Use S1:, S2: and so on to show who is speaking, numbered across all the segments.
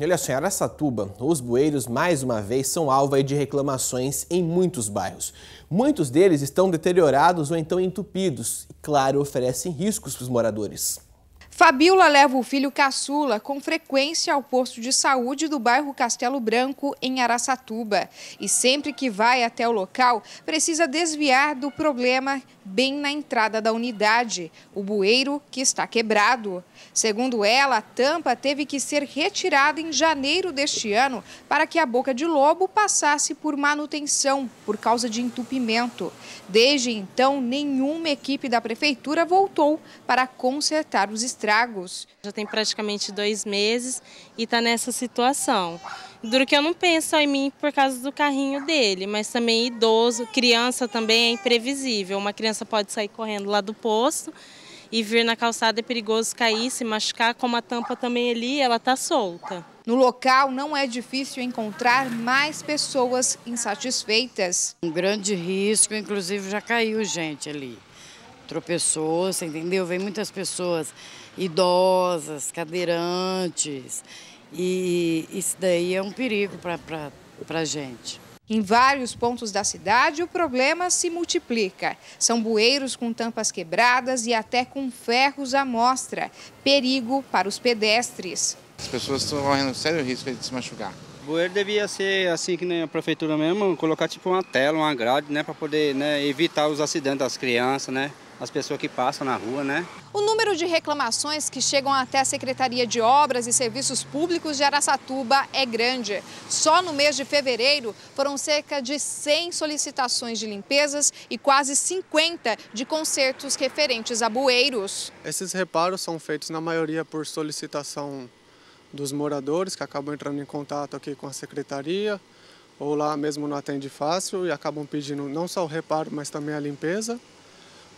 S1: Olha só, em Araçatuba, os bueiros mais uma vez são alvo de reclamações em muitos bairros. Muitos deles estão deteriorados ou então entupidos e, claro, oferecem riscos para os moradores.
S2: Fabiola leva o filho caçula com frequência ao posto de saúde do bairro Castelo Branco, em Araçatuba. E sempre que vai até o local, precisa desviar do problema bem na entrada da unidade, o bueiro que está quebrado. Segundo ela, a tampa teve que ser retirada em janeiro deste ano para que a boca de lobo passasse por manutenção por causa de entupimento. Desde então, nenhuma equipe da prefeitura voltou para consertar os estratos estragos. Já tem praticamente dois meses e está nessa situação. Duro que eu não penso em mim por causa do carrinho dele, mas também idoso, criança também é imprevisível. Uma criança pode sair correndo lá do posto e vir na calçada é perigoso cair, se machucar, como a tampa também ali, ela está solta. No local não é difícil encontrar mais pessoas insatisfeitas. Um grande risco, inclusive já caiu gente ali tropeçou, você entendeu? Vem muitas pessoas idosas, cadeirantes, e isso daí é um perigo para a gente. Em vários pontos da cidade, o problema se multiplica. São bueiros com tampas quebradas e até com ferros à mostra. Perigo para os pedestres.
S3: As pessoas estão correndo
S1: sério risco de se machucar.
S3: O bueiro devia ser assim que nem a prefeitura mesmo, colocar tipo uma tela, uma grade, né, para poder né, evitar os acidentes das crianças, né? as pessoas que passam na rua, né?
S2: O número de reclamações que chegam até a Secretaria de Obras e Serviços Públicos de Araçatuba é grande. Só no mês de fevereiro foram cerca de 100 solicitações de limpezas e quase 50 de consertos referentes a bueiros.
S3: Esses reparos são feitos na maioria por solicitação dos moradores que acabam entrando em contato aqui com a secretaria ou lá mesmo não atende fácil e acabam pedindo não só o reparo, mas também a limpeza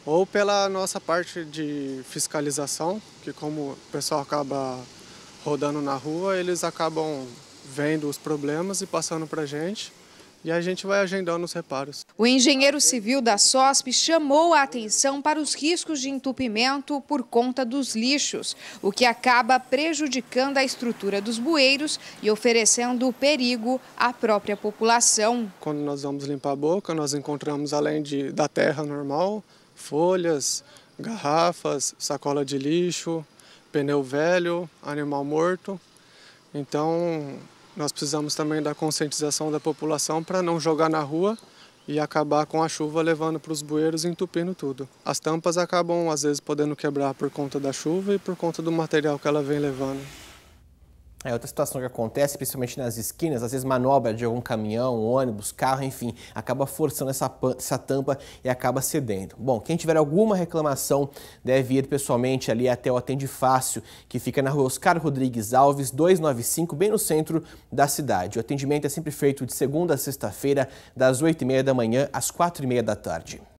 S3: ou pela nossa parte de fiscalização, que como o pessoal acaba rodando na rua, eles acabam vendo os problemas e passando para a gente e a gente vai agendando os reparos.
S2: O engenheiro civil da SOSP chamou a atenção para os riscos de entupimento por conta dos lixos, o que acaba prejudicando a estrutura dos bueiros e oferecendo perigo à própria população.
S3: Quando nós vamos limpar a boca, nós encontramos, além de, da terra normal, folhas, garrafas, sacola de lixo, pneu velho, animal morto. Então, nós precisamos também da conscientização da população para não jogar na rua e acabar com a chuva levando para os bueiros e entupindo tudo. As tampas acabam às vezes podendo quebrar por conta da chuva e por conta do material que ela vem levando.
S1: É outra situação que acontece, principalmente nas esquinas, às vezes manobra de algum caminhão, ônibus, carro, enfim, acaba forçando essa, essa tampa e acaba cedendo. Bom, quem tiver alguma reclamação deve ir pessoalmente ali até o Atende Fácil, que fica na rua Oscar Rodrigues Alves, 295, bem no centro da cidade. O atendimento é sempre feito de segunda a sexta-feira, das 8h30 da manhã às 4h30 da tarde.